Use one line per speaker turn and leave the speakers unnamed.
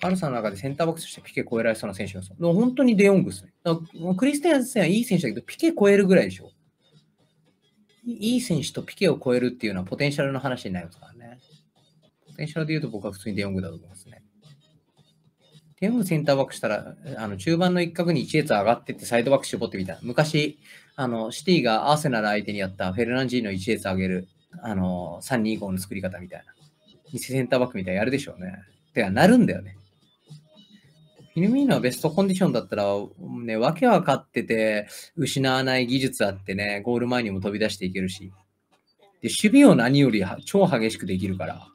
バルサの中でセンターバックとしてピケ超えられそうな選手がそも本当にデヨングっすね。クリスティアンセンはいい選手だけど、ピケ超えるぐらいでしょ。いい選手とピケを超えるっていうのはポテンシャルの話になりますからね。ポテンシャルで言うと僕は普通にデヨングだと思いますね。デヨングセンターバックしたら、あの中盤の一角に一列上がってってサイドバック絞ってみた。昔、あのシティがアーセナル相手にやったフェルナンジーの一列上げる、あの3、2、5の作り方みたいな。偽センターバックみたいなやるでしょうね。てか、なるんだよね。フィルミーノはベストコンディションだったら、ね、訳分かってて、失わない技術あってね、ゴール前にも飛び出していけるし。で、守備を何より超激しくできるから。